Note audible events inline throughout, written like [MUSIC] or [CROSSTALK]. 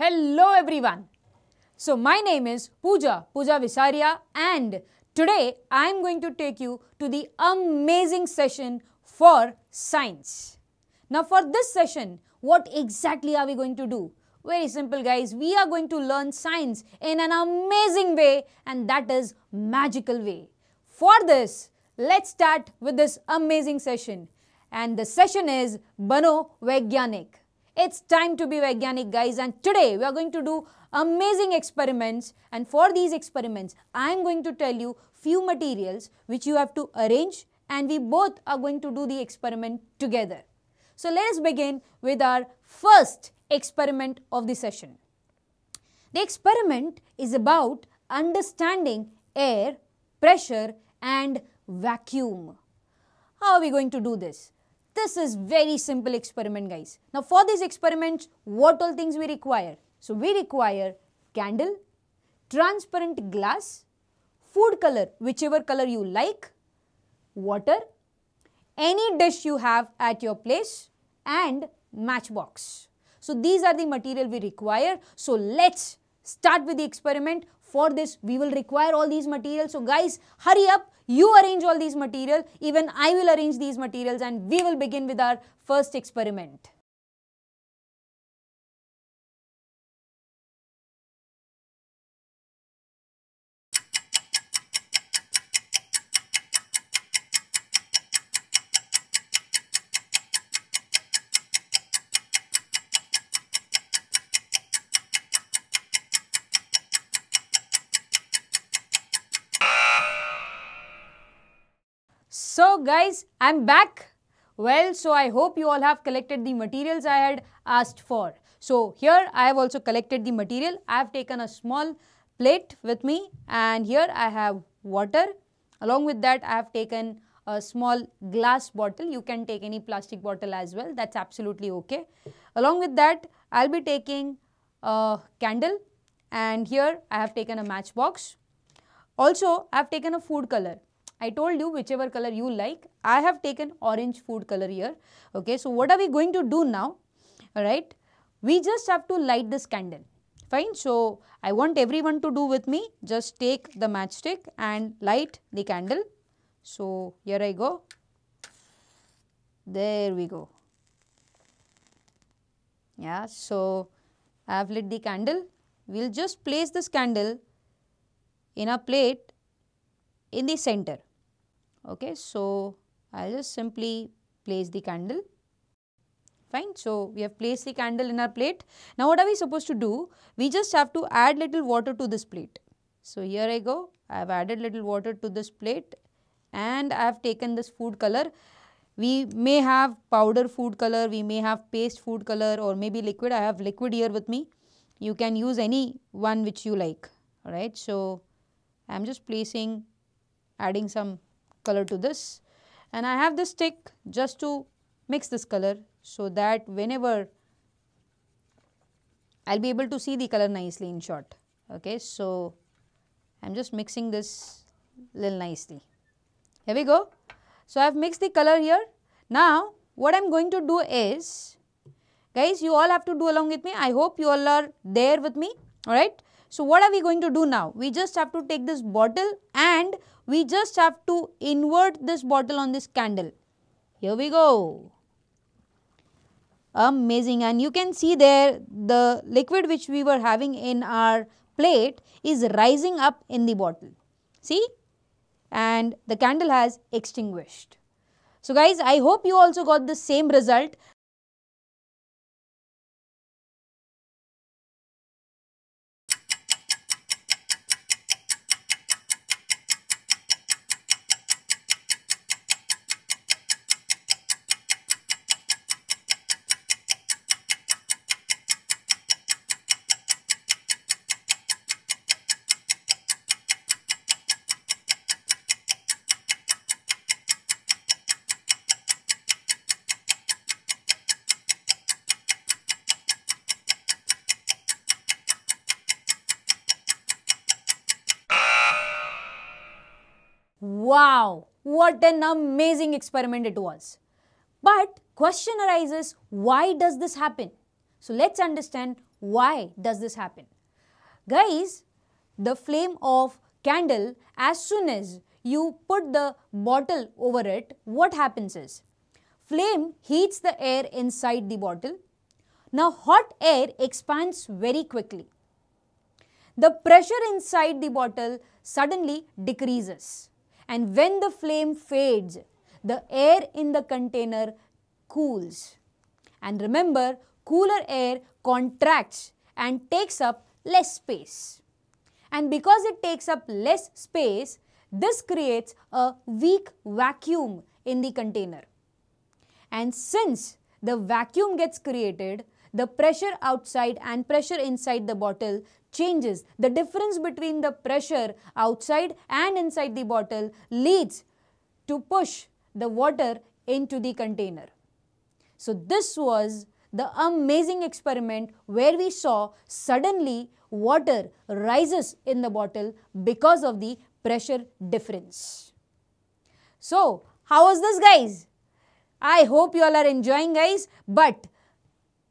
Hello everyone. So my name is Pooja, Pooja Visaria and today I am going to take you to the amazing session for science. Now for this session, what exactly are we going to do? Very simple guys, we are going to learn science in an amazing way and that is magical way. For this, let's start with this amazing session and the session is Bano Vegyanik. It's time to be veganic, guys and today we are going to do amazing experiments and for these experiments I am going to tell you few materials which you have to arrange and we both are going to do the experiment together. So let us begin with our first experiment of the session. The experiment is about understanding air, pressure and vacuum. How are we going to do this? this is very simple experiment guys. Now for these experiments, what all things we require? So we require candle, transparent glass, food color, whichever color you like, water, any dish you have at your place and matchbox. So these are the material we require. So let's start with the experiment. For this, we will require all these materials. So guys, hurry up. You arrange all these materials. Even I will arrange these materials and we will begin with our first experiment. guys, I'm back. Well, so I hope you all have collected the materials I had asked for. So here I have also collected the material. I have taken a small plate with me and here I have water. Along with that I have taken a small glass bottle. You can take any plastic bottle as well. That's absolutely okay. Along with that I'll be taking a candle and here I have taken a matchbox. Also I have taken a food color. I told you whichever color you like. I have taken orange food color here. Okay, so what are we going to do now? Alright, we just have to light this candle. Fine, so I want everyone to do with me. Just take the matchstick and light the candle. So here I go. There we go. Yeah, so I have lit the candle. We will just place this candle in a plate in the center okay so i'll just simply place the candle fine so we have placed the candle in our plate now what are we supposed to do we just have to add little water to this plate so here i go i have added little water to this plate and i have taken this food color we may have powder food color we may have paste food color or maybe liquid i have liquid here with me you can use any one which you like alright so i'm just placing adding some color to this and I have this stick just to mix this color so that whenever I will be able to see the color nicely in short. Okay, so I am just mixing this little nicely. Here we go. So, I have mixed the color here. Now, what I am going to do is, guys, you all have to do along with me. I hope you all are there with me. Alright. So, what are we going to do now? We just have to take this bottle and we just have to invert this bottle on this candle. Here we go. Amazing and you can see there the liquid which we were having in our plate is rising up in the bottle. See? And the candle has extinguished. So guys, I hope you also got the same result Wow, what an amazing experiment it was. But question arises, why does this happen? So let's understand why does this happen. Guys, the flame of candle as soon as you put the bottle over it, what happens is flame heats the air inside the bottle. Now hot air expands very quickly. The pressure inside the bottle suddenly decreases and when the flame fades, the air in the container cools. And remember, cooler air contracts and takes up less space. And because it takes up less space, this creates a weak vacuum in the container. And since the vacuum gets created, the pressure outside and pressure inside the bottle changes. The difference between the pressure outside and inside the bottle leads to push the water into the container. So this was the amazing experiment where we saw suddenly water rises in the bottle because of the pressure difference. So how was this guys? I hope you all are enjoying guys but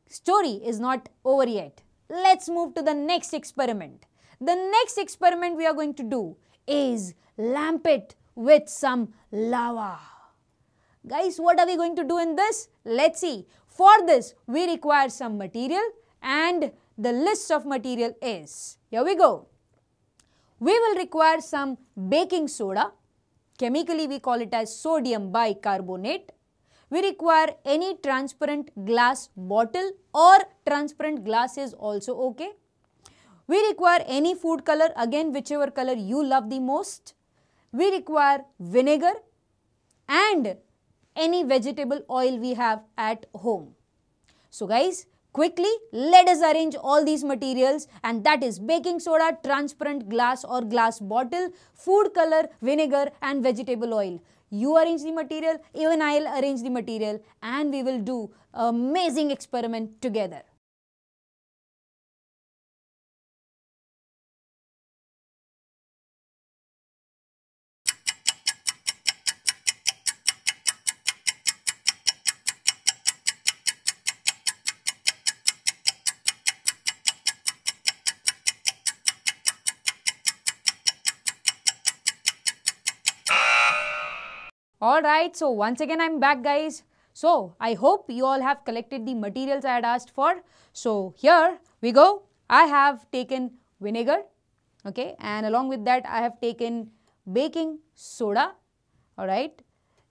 story is not over yet. Let's move to the next experiment. The next experiment we are going to do is lamp it with some lava. Guys, what are we going to do in this? Let's see. For this, we require some material and the list of material is, here we go. We will require some baking soda. Chemically, we call it as sodium bicarbonate. We require any transparent glass bottle or transparent glass is also okay. We require any food color again whichever color you love the most. We require vinegar and any vegetable oil we have at home. So guys, quickly let us arrange all these materials and that is baking soda, transparent glass or glass bottle, food color, vinegar and vegetable oil. You arrange the material, even I'll arrange the material and we will do amazing experiment together. Alright, so once again I'm back guys. So I hope you all have collected the materials I had asked for. So here we go. I have taken vinegar, okay, and along with that I have taken baking soda, alright.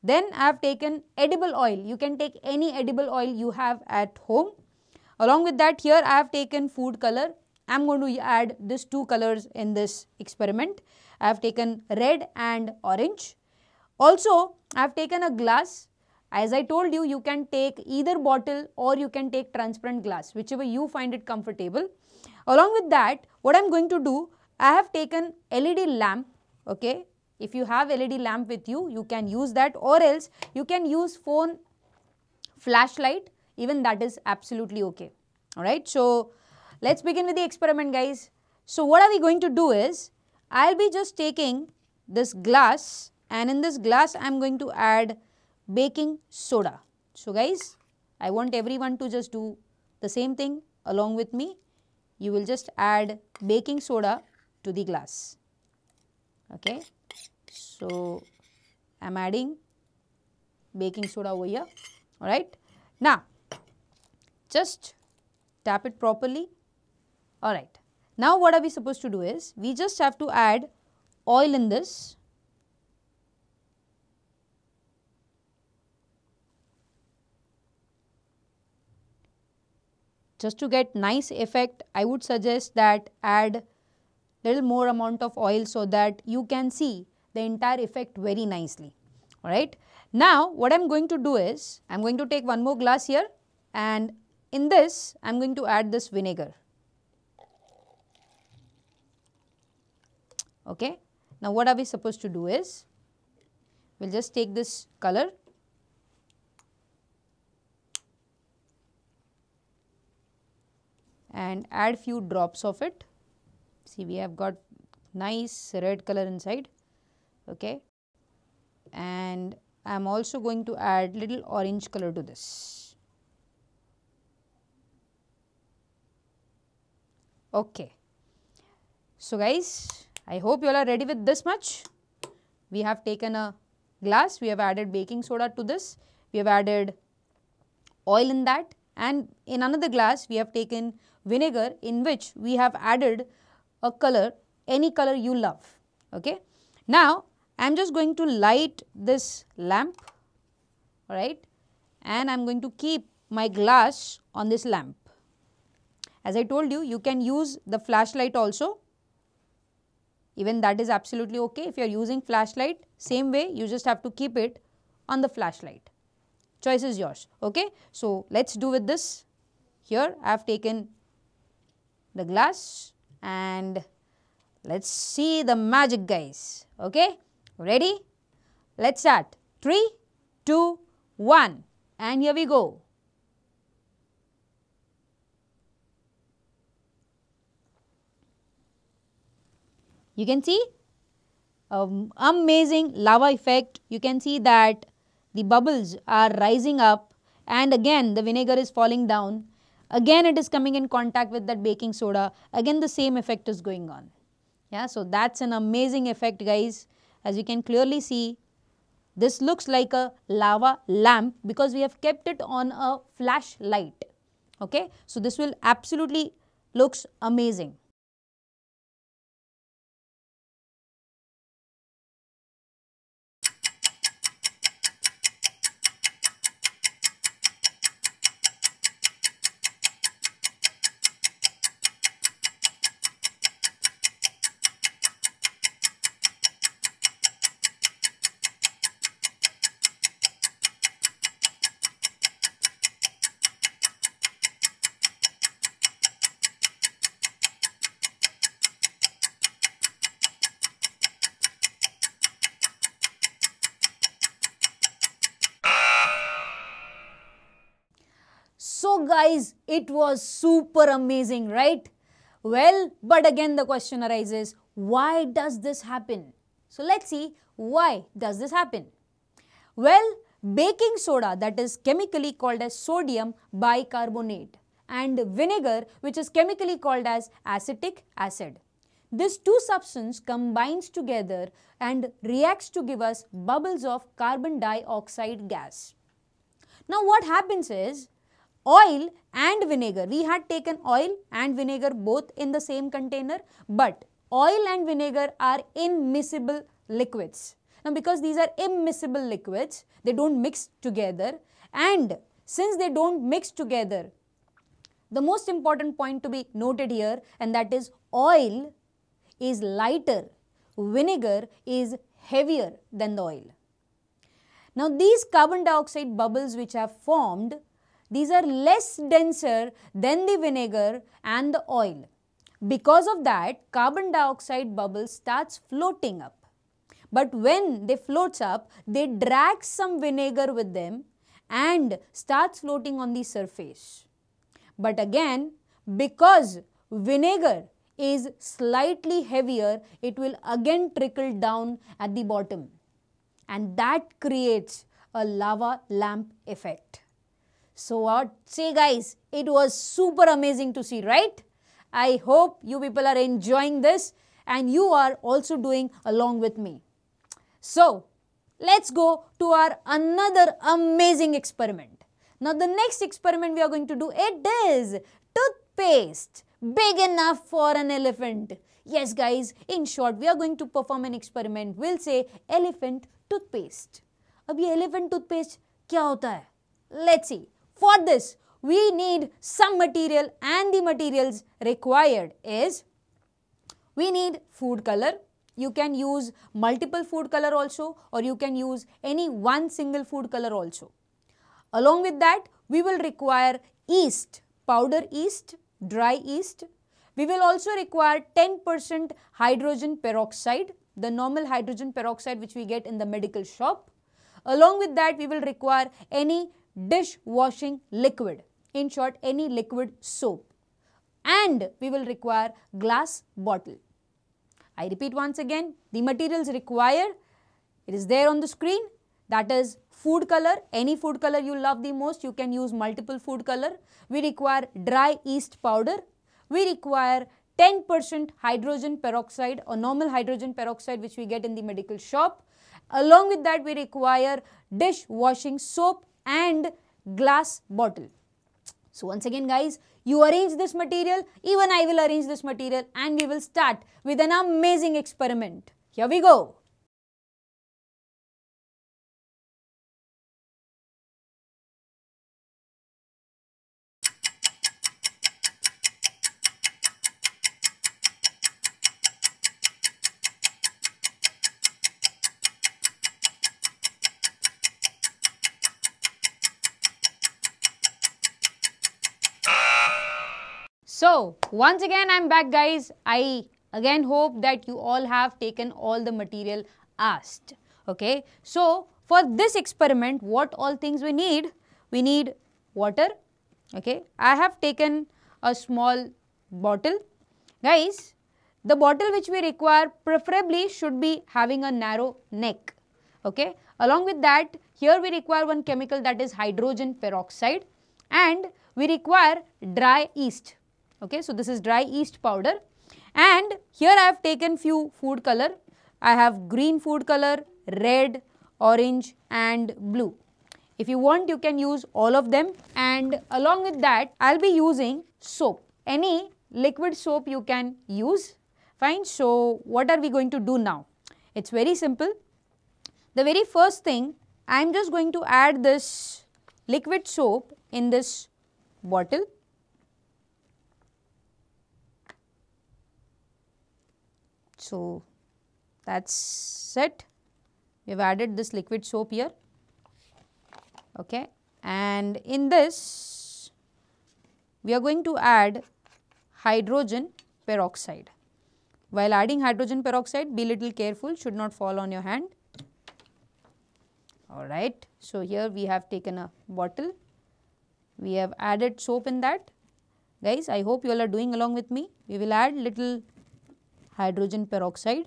Then I have taken edible oil. You can take any edible oil you have at home. Along with that here I have taken food color. I am going to add these two colors in this experiment. I have taken red and orange. Also, I have taken a glass. As I told you, you can take either bottle or you can take transparent glass, whichever you find it comfortable. Along with that, what I am going to do, I have taken LED lamp, okay. If you have LED lamp with you, you can use that or else you can use phone flashlight, even that is absolutely okay, alright. So, let's begin with the experiment guys. So, what are we going to do is, I will be just taking this glass and in this glass I am going to add baking soda. So guys, I want everyone to just do the same thing along with me. You will just add baking soda to the glass. Okay. So, I am adding baking soda over here. Alright. Now, just tap it properly. Alright. Now, what are we supposed to do is, we just have to add oil in this just to get nice effect I would suggest that add little more amount of oil so that you can see the entire effect very nicely alright. Now what I am going to do is I am going to take one more glass here and in this I am going to add this vinegar okay. Now what are we supposed to do is we will just take this color and add few drops of it. See we have got nice red color inside okay and I am also going to add little orange color to this. Okay. So guys I hope you all are ready with this much. We have taken a glass, we have added baking soda to this, we have added oil in that and in another glass we have taken vinegar in which we have added a color, any color you love. Okay. Now, I am just going to light this lamp, right, and I am going to keep my glass on this lamp. As I told you, you can use the flashlight also. Even that is absolutely okay. If you are using flashlight, same way, you just have to keep it on the flashlight. Choice is yours, okay. So, let's do with this. Here, I have taken the glass and let's see the magic guys. Okay, ready? Let's start. 3, 2, 1 and here we go. You can see um, amazing lava effect. You can see that the bubbles are rising up and again the vinegar is falling down again it is coming in contact with that baking soda, again the same effect is going on. Yeah, so that's an amazing effect guys. As you can clearly see, this looks like a lava lamp because we have kept it on a flashlight. Okay, so this will absolutely looks amazing. guys, it was super amazing, right? Well, but again the question arises, why does this happen? So let's see, why does this happen? Well, baking soda that is chemically called as sodium bicarbonate and vinegar which is chemically called as acetic acid. This two substance combines together and reacts to give us bubbles of carbon dioxide gas. Now what happens is oil and vinegar. We had taken oil and vinegar both in the same container, but oil and vinegar are immiscible liquids. Now, because these are immiscible liquids, they don't mix together and since they don't mix together, the most important point to be noted here and that is oil is lighter, vinegar is heavier than the oil. Now, these carbon dioxide bubbles which have formed these are less denser than the vinegar and the oil. Because of that, carbon dioxide bubble starts floating up. But when they floats up, they drag some vinegar with them and starts floating on the surface. But again, because vinegar is slightly heavier, it will again trickle down at the bottom. And that creates a lava lamp effect. So what say guys, it was super amazing to see, right? I hope you people are enjoying this and you are also doing along with me. So let's go to our another amazing experiment. Now the next experiment we are going to do, it is toothpaste big enough for an elephant. Yes guys, in short we are going to perform an experiment. We'll say elephant toothpaste. अब ये elephant toothpaste क्या होता है? Let's see. For this, we need some material and the materials required is we need food color. You can use multiple food color also or you can use any one single food color also. Along with that, we will require yeast, powder yeast, dry yeast. We will also require 10% hydrogen peroxide, the normal hydrogen peroxide which we get in the medical shop. Along with that, we will require any dish washing liquid, in short any liquid soap and we will require glass bottle. I repeat once again the materials required it is there on the screen that is food color any food color you love the most you can use multiple food color we require dry yeast powder we require 10% hydrogen peroxide or normal hydrogen peroxide which we get in the medical shop along with that we require dish washing soap and glass bottle. So once again guys, you arrange this material, even I will arrange this material and we will start with an amazing experiment. Here we go. So, once again I am back guys. I again hope that you all have taken all the material asked. Okay. So, for this experiment what all things we need? We need water. Okay. I have taken a small bottle. Guys, the bottle which we require preferably should be having a narrow neck. Okay. Along with that here we require one chemical that is hydrogen peroxide and we require dry yeast okay. So, this is dry yeast powder and here I have taken few food color. I have green food color, red, orange and blue. If you want you can use all of them and along with that I will be using soap. Any liquid soap you can use fine. So, what are we going to do now? It is very simple. The very first thing I am just going to add this liquid soap in this bottle So, that is it. We have added this liquid soap here. Okay. And in this, we are going to add hydrogen peroxide. While adding hydrogen peroxide, be little careful, should not fall on your hand. Alright. So, here we have taken a bottle. We have added soap in that. Guys, I hope you all are doing along with me. We will add little hydrogen peroxide.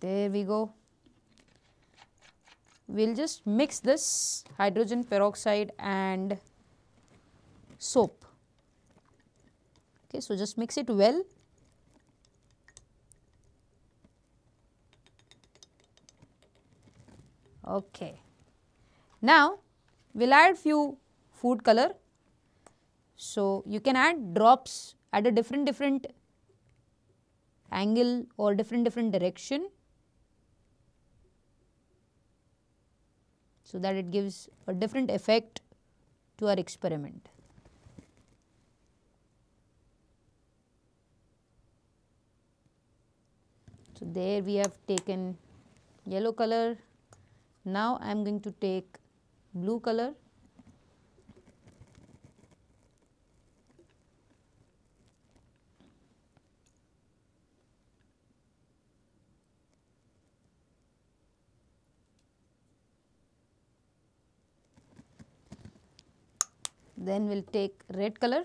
There we go. We will just mix this hydrogen peroxide and soap. Okay, so just mix it well Okay. Now, we will add few food color. So, you can add drops at a different different angle or different different direction. So, that it gives a different effect to our experiment. So, there we have taken yellow color now I am going to take blue color then we'll take red color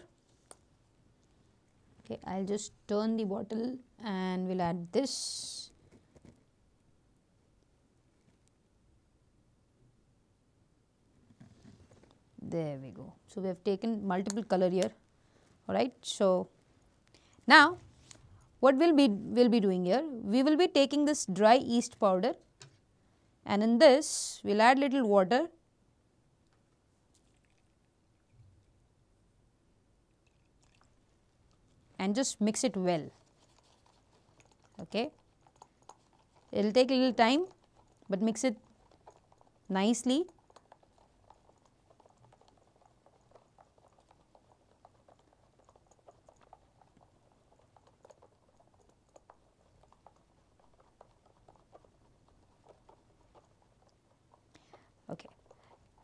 okay i'll just turn the bottle and we'll add this there we go. So, we have taken multiple color here alright. So, now what we will be, will be doing here? We will be taking this dry yeast powder and in this we will add little water and just mix it well. Okay. It will take a little time, but mix it nicely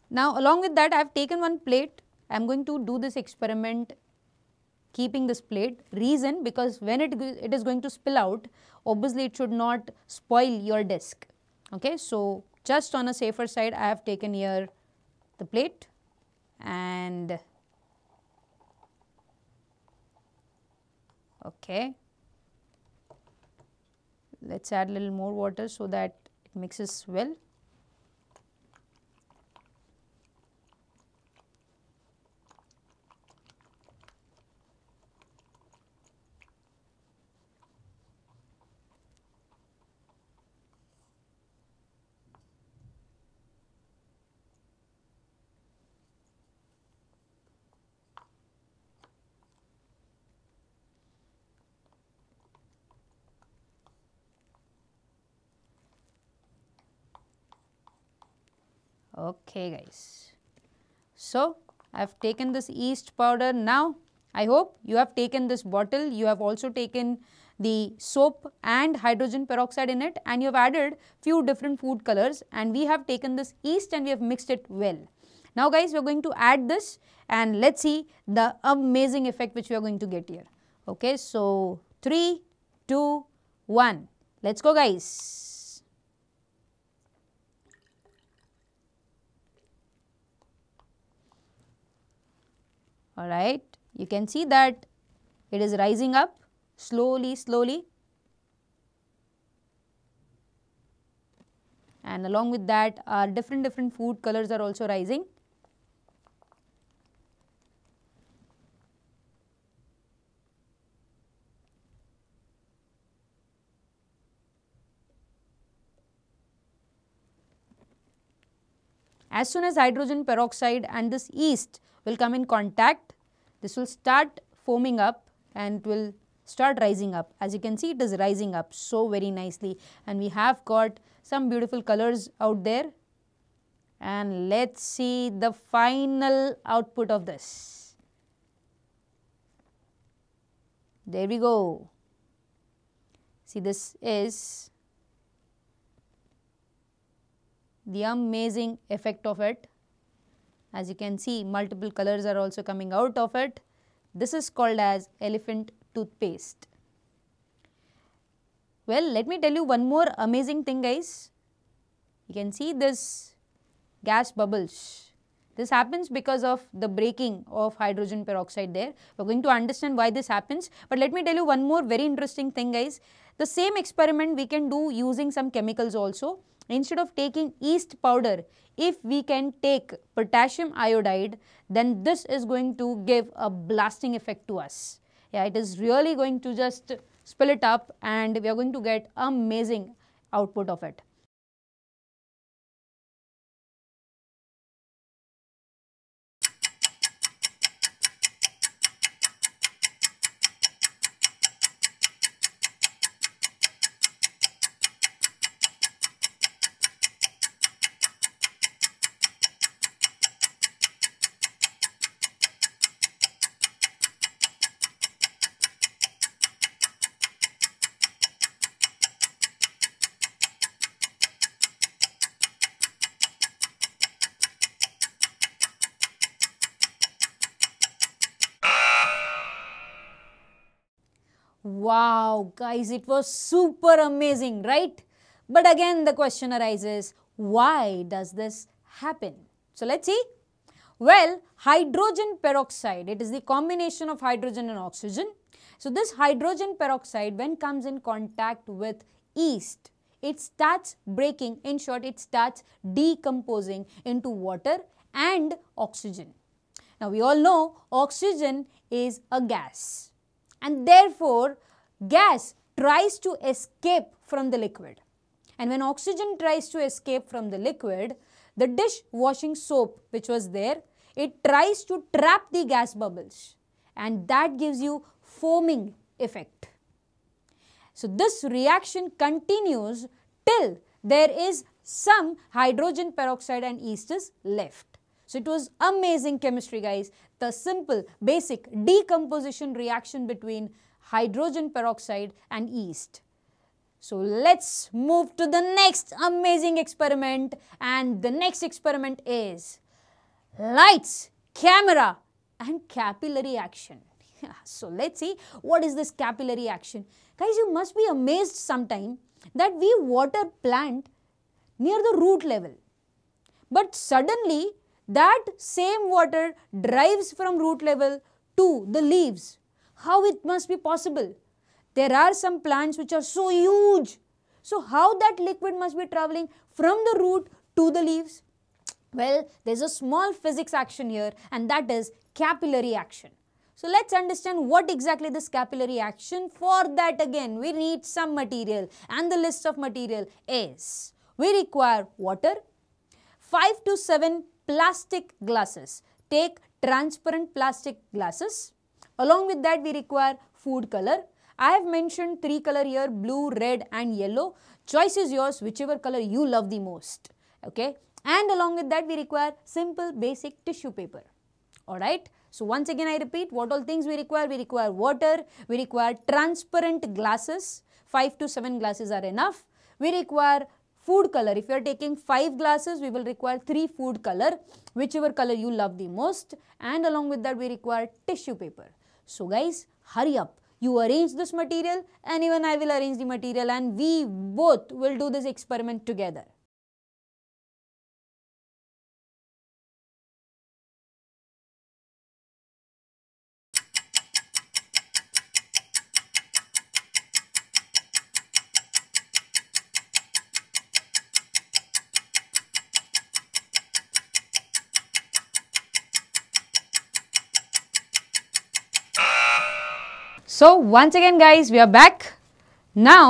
Now along with that I have taken one plate, I am going to do this experiment keeping this plate. Reason because when it, it is going to spill out, obviously it should not spoil your disk. Okay, so just on a safer side I have taken here the plate and okay. Let us add a little more water so that it mixes well. Okay guys. So, I have taken this yeast powder now. I hope you have taken this bottle, you have also taken the soap and hydrogen peroxide in it and you have added few different food colors and we have taken this yeast and we have mixed it well. Now guys we are going to add this and let's see the amazing effect which we are going to get here. Okay, so 3, 2, 1. Let's go guys. alright. You can see that it is rising up slowly, slowly and along with that our different different food colors are also rising. As soon as hydrogen peroxide and this yeast will come in contact. This will start foaming up and it will start rising up. As you can see, it is rising up so very nicely and we have got some beautiful colors out there. And let's see the final output of this. There we go. See, this is the amazing effect of it. As you can see, multiple colors are also coming out of it. This is called as elephant toothpaste. Well, let me tell you one more amazing thing guys. You can see this gas bubbles. This happens because of the breaking of hydrogen peroxide there. We are going to understand why this happens. But let me tell you one more very interesting thing guys. The same experiment we can do using some chemicals also instead of taking yeast powder, if we can take potassium iodide, then this is going to give a blasting effect to us. Yeah, it is really going to just spill it up and we are going to get amazing output of it. Wow, guys, it was super amazing, right? But again, the question arises, why does this happen? So, let's see. Well, hydrogen peroxide, it is the combination of hydrogen and oxygen. So, this hydrogen peroxide when comes in contact with yeast, it starts breaking, in short, it starts decomposing into water and oxygen. Now, we all know oxygen is a gas and therefore, gas tries to escape from the liquid. And when oxygen tries to escape from the liquid, the dish washing soap which was there, it tries to trap the gas bubbles and that gives you foaming effect. So, this reaction continues till there is some hydrogen peroxide and esters left. So, it was amazing chemistry guys, the simple basic decomposition reaction between hydrogen peroxide and yeast. So let's move to the next amazing experiment and the next experiment is lights, camera and capillary action. [LAUGHS] so let's see what is this capillary action. Guys you must be amazed sometime that we water plant near the root level. But suddenly that same water drives from root level to the leaves how it must be possible? There are some plants which are so huge. So how that liquid must be traveling from the root to the leaves? Well, there's a small physics action here and that is capillary action. So let's understand what exactly this capillary action. For that again, we need some material and the list of material is we require water, 5 to 7 plastic glasses. Take transparent plastic glasses. Along with that, we require food color. I have mentioned three color here, blue, red and yellow. Choice is yours, whichever color you love the most. Okay. And along with that, we require simple basic tissue paper. Alright. So, once again I repeat what all things we require. We require water, we require transparent glasses, 5 to 7 glasses are enough. We require food color. If you are taking 5 glasses, we will require 3 food color, whichever color you love the most and along with that we require tissue paper. So guys, hurry up. You arrange this material and even I will arrange the material and we both will do this experiment together. So once again guys we are back. Now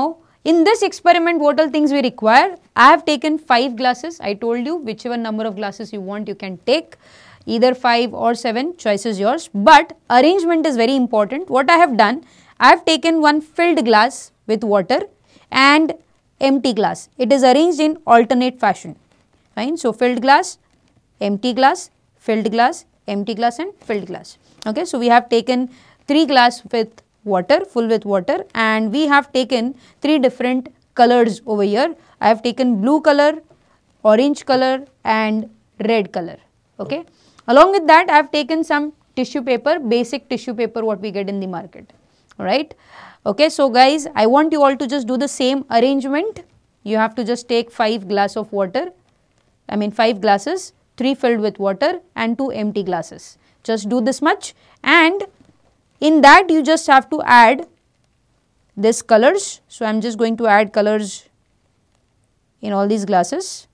in this experiment what all things we require. I have taken 5 glasses. I told you whichever number of glasses you want you can take either 5 or 7 choice is yours but arrangement is very important. What I have done I have taken one filled glass with water and empty glass. It is arranged in alternate fashion. Fine. So filled glass, empty glass, filled glass, empty glass and filled glass. Okay. So we have taken 3 glass with water, full with water and we have taken three different colors over here. I have taken blue color, orange color and red color. Okay. Along with that, I have taken some tissue paper, basic tissue paper what we get in the market. Alright. Okay. So, guys, I want you all to just do the same arrangement. You have to just take 5 glass of water, I mean 5 glasses, 3 filled with water and 2 empty glasses. Just do this much and in that you just have to add this colors. So, I am just going to add colors in all these glasses.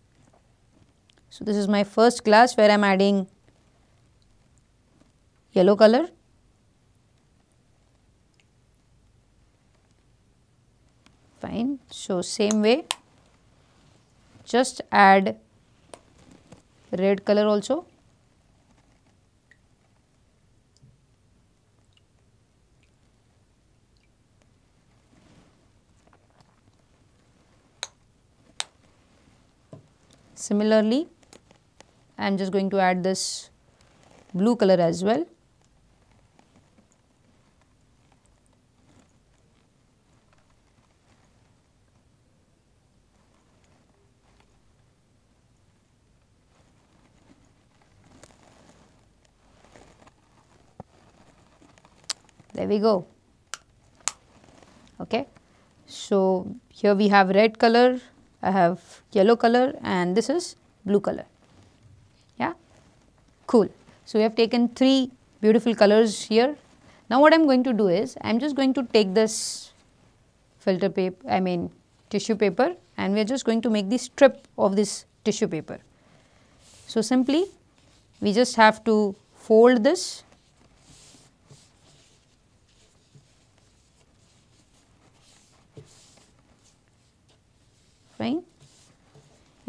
So, this is my first glass where I am adding yellow color. Fine. So, same way just add red color also. Similarly, I am just going to add this blue color as well. There we go. Okay. So, here we have red color I have yellow color and this is blue color. Yeah, cool. So, we have taken three beautiful colors here. Now, what I am going to do is I am just going to take this filter paper, I mean tissue paper and we are just going to make the strip of this tissue paper. So, simply we just have to fold this fine.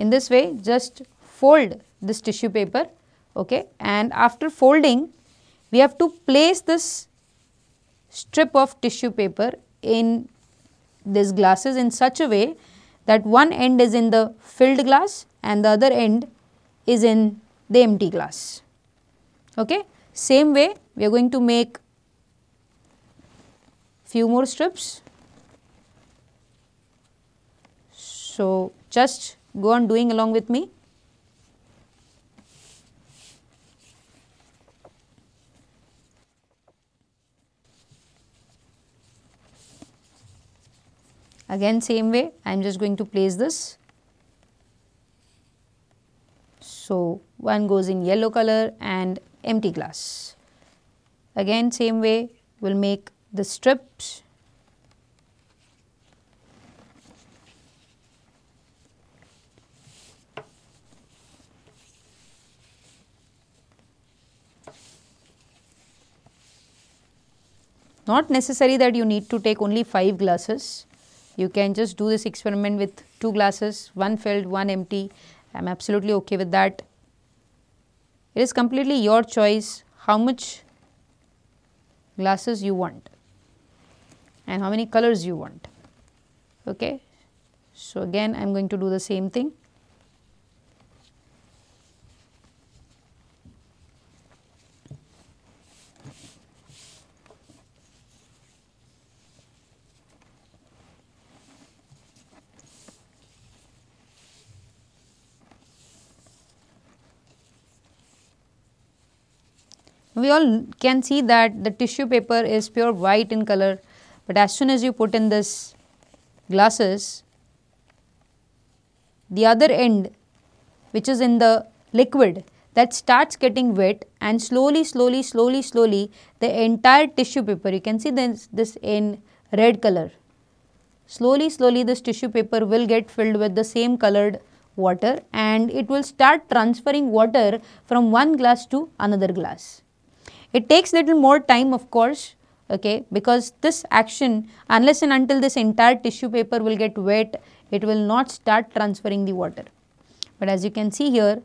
In this way just fold this tissue paper okay and after folding we have to place this strip of tissue paper in these glasses in such a way that one end is in the filled glass and the other end is in the empty glass. Okay. Same way we are going to make few more strips. So, just go on doing along with me. Again same way, I am just going to place this. So, one goes in yellow color and empty glass. Again same way, we will make the strips Not necessary that you need to take only 5 glasses. You can just do this experiment with 2 glasses, 1 filled, 1 empty. I am absolutely okay with that. It is completely your choice how much glasses you want and how many colors you want. Okay. So, again I am going to do the same thing. we all can see that the tissue paper is pure white in color, but as soon as you put in this glasses, the other end which is in the liquid that starts getting wet and slowly, slowly, slowly, slowly the entire tissue paper, you can see this, this in red color. Slowly, slowly this tissue paper will get filled with the same colored water and it will start transferring water from one glass to another glass. It takes little more time of course okay because this action unless and until this entire tissue paper will get wet it will not start transferring the water. But as you can see here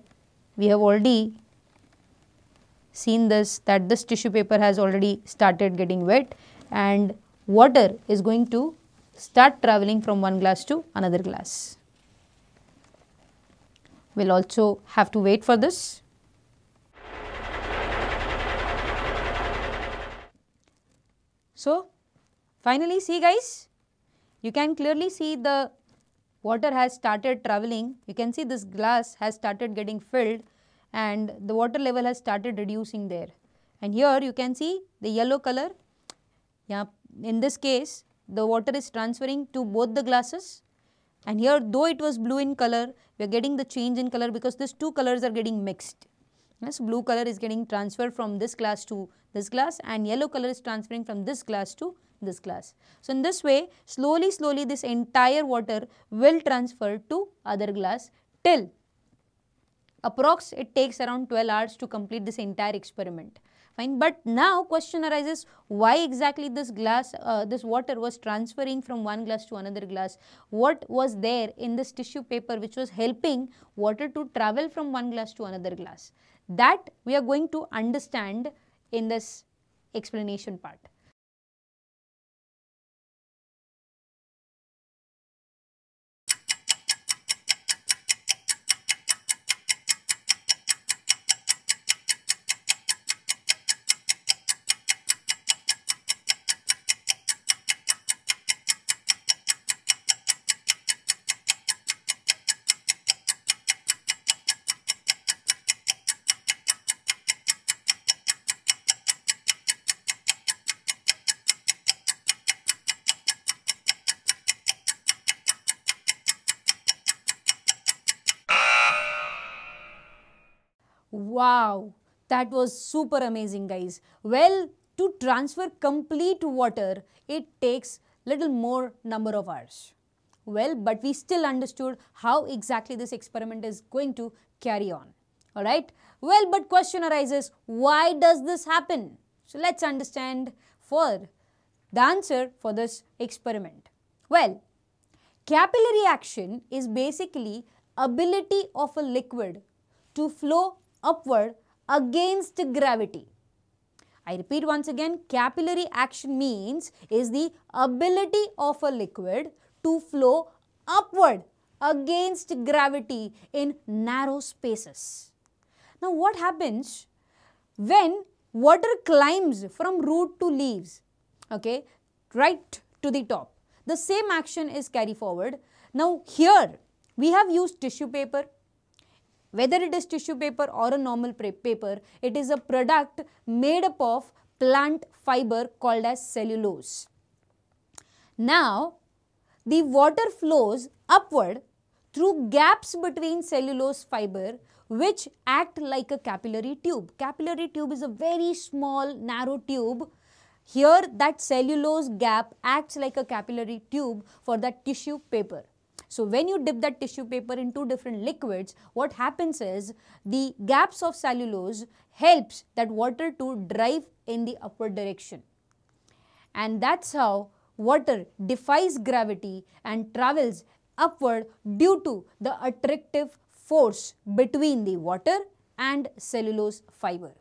we have already seen this that this tissue paper has already started getting wet and water is going to start traveling from one glass to another glass. We will also have to wait for this. So, finally see guys, you can clearly see the water has started traveling. You can see this glass has started getting filled and the water level has started reducing there. And here you can see the yellow color. Yeah, in this case, the water is transferring to both the glasses. And here, though it was blue in color, we are getting the change in color because these two colors are getting mixed. Yes, blue color is getting transferred from this glass to this glass and yellow color is transferring from this glass to this glass. So, in this way slowly slowly this entire water will transfer to other glass till approx it takes around 12 hours to complete this entire experiment. Fine. But now question arises why exactly this glass, uh, this water was transferring from one glass to another glass. What was there in this tissue paper which was helping water to travel from one glass to another glass. That we are going to understand in this explanation part. Wow, that was super amazing guys. Well, to transfer complete water, it takes little more number of hours. Well, but we still understood how exactly this experiment is going to carry on. Alright, well, but question arises, why does this happen? So, let's understand for the answer for this experiment. Well, capillary action is basically ability of a liquid to flow upward against gravity. I repeat once again, capillary action means is the ability of a liquid to flow upward against gravity in narrow spaces. Now what happens when water climbs from root to leaves, okay, right to the top. The same action is carried forward. Now here we have used tissue paper, whether it is tissue paper or a normal paper, it is a product made up of plant fiber called as cellulose. Now, the water flows upward through gaps between cellulose fiber which act like a capillary tube. Capillary tube is a very small narrow tube. Here that cellulose gap acts like a capillary tube for that tissue paper. So when you dip that tissue paper in two different liquids, what happens is the gaps of cellulose helps that water to drive in the upward direction. And that's how water defies gravity and travels upward due to the attractive force between the water and cellulose fiber.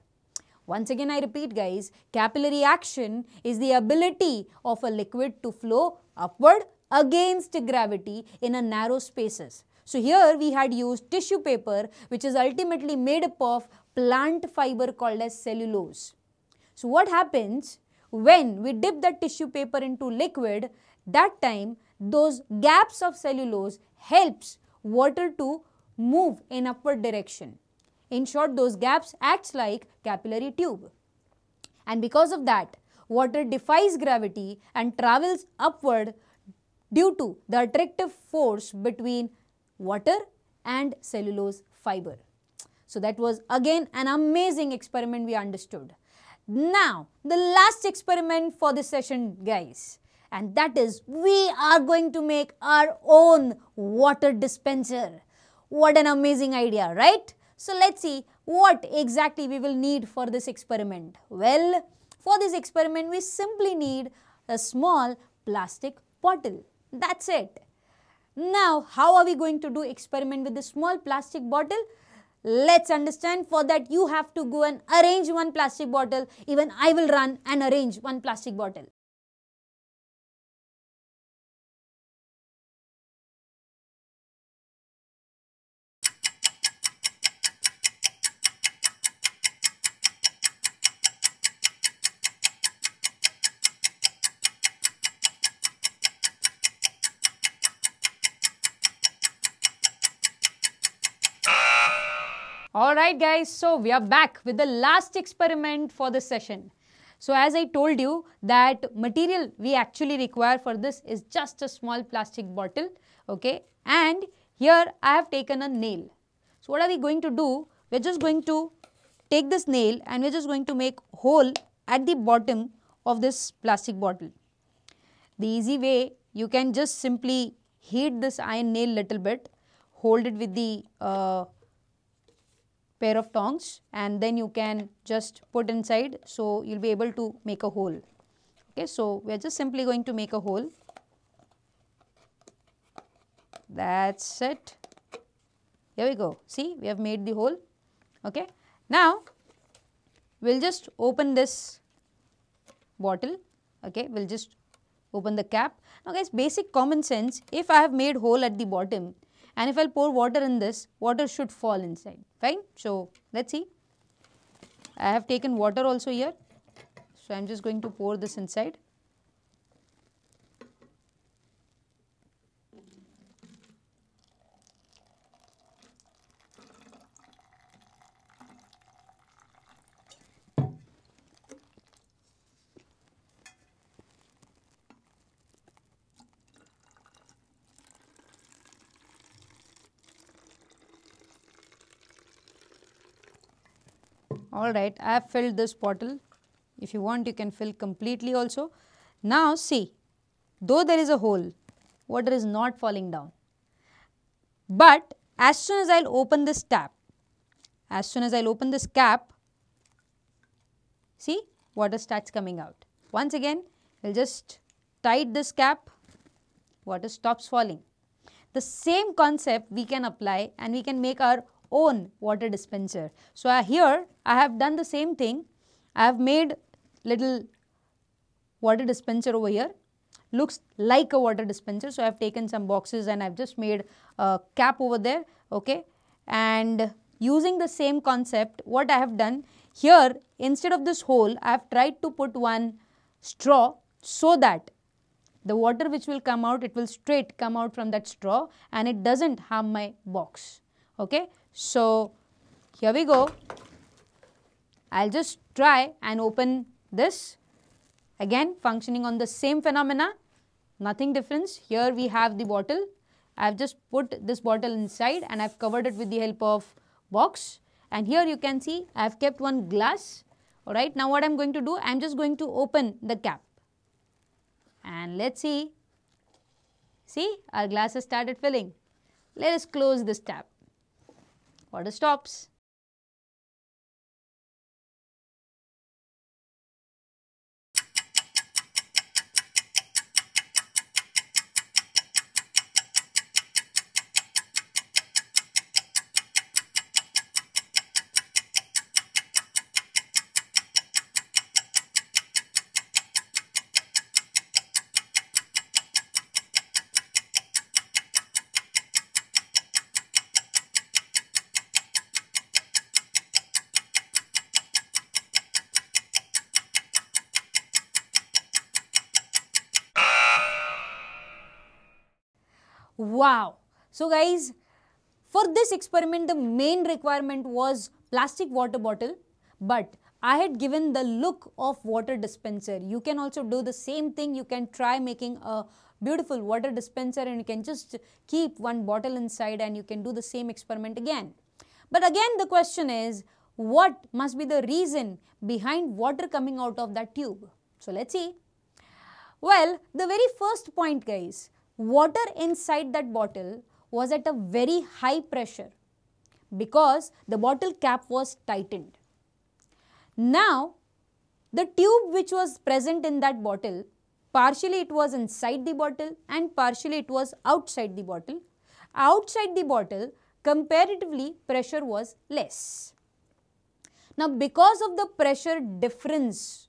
Once again I repeat guys, capillary action is the ability of a liquid to flow upward against gravity in a narrow spaces. So here we had used tissue paper which is ultimately made up of plant fiber called as cellulose. So what happens when we dip that tissue paper into liquid that time those gaps of cellulose helps water to move in upward direction. In short those gaps acts like capillary tube and because of that water defies gravity and travels upward due to the attractive force between water and cellulose fiber. So that was again an amazing experiment we understood. Now, the last experiment for this session guys and that is we are going to make our own water dispenser. What an amazing idea, right? So let's see what exactly we will need for this experiment. Well, for this experiment we simply need a small plastic bottle. That's it. Now, how are we going to do experiment with the small plastic bottle? Let's understand for that you have to go and arrange one plastic bottle. Even I will run and arrange one plastic bottle. Alright guys, so we are back with the last experiment for the session. So as I told you that material we actually require for this is just a small plastic bottle, okay. And here I have taken a nail. So what are we going to do? We are just going to take this nail and we are just going to make hole at the bottom of this plastic bottle. The easy way you can just simply heat this iron nail little bit, hold it with the uh, pair of tongs and then you can just put inside so you'll be able to make a hole okay so we're just simply going to make a hole that's it here we go see we have made the hole okay now we'll just open this bottle okay we'll just open the cap now guys basic common sense if i have made hole at the bottom and if I pour water in this, water should fall inside, fine. So, let us see. I have taken water also here. So, I am just going to pour this inside. Alright, I have filled this bottle. If you want, you can fill completely also. Now see, though there is a hole, water is not falling down. But as soon as I will open this tap, as soon as I will open this cap, see water starts coming out. Once again, we will just tight this cap, water stops falling. The same concept we can apply and we can make our own water dispenser. So, I, here I have done the same thing. I have made little water dispenser over here looks like a water dispenser. So, I have taken some boxes and I have just made a cap over there. Okay. And using the same concept, what I have done here, instead of this hole, I have tried to put one straw so that the water which will come out, it will straight come out from that straw and it doesn't harm my box. Okay. So, here we go. I will just try and open this. Again, functioning on the same phenomena, nothing difference. Here we have the bottle. I have just put this bottle inside and I have covered it with the help of box. And here you can see I have kept one glass. Alright, now what I am going to do, I am just going to open the cap. And let's see. See, our glass has started filling. Let us close this tap. Order stops. Wow. So guys, for this experiment, the main requirement was plastic water bottle, but I had given the look of water dispenser. You can also do the same thing. You can try making a beautiful water dispenser and you can just keep one bottle inside and you can do the same experiment again. But again the question is what must be the reason behind water coming out of that tube? So let's see. Well, the very first point guys, water inside that bottle was at a very high pressure because the bottle cap was tightened. Now, the tube which was present in that bottle, partially it was inside the bottle and partially it was outside the bottle. Outside the bottle, comparatively pressure was less. Now, because of the pressure difference,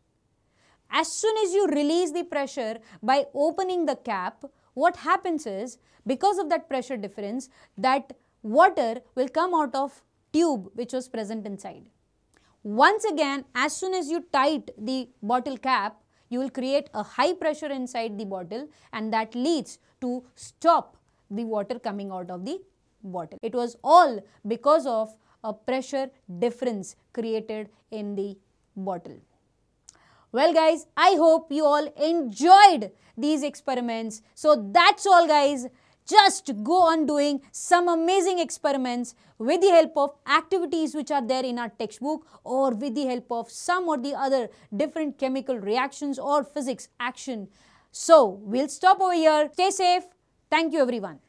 as soon as you release the pressure by opening the cap, what happens is because of that pressure difference that water will come out of tube which was present inside. Once again as soon as you tight the bottle cap you will create a high pressure inside the bottle and that leads to stop the water coming out of the bottle. It was all because of a pressure difference created in the bottle. Well guys, I hope you all enjoyed these experiments. So that's all guys. Just go on doing some amazing experiments with the help of activities which are there in our textbook or with the help of some or the other different chemical reactions or physics action. So, we'll stop over here. Stay safe. Thank you everyone.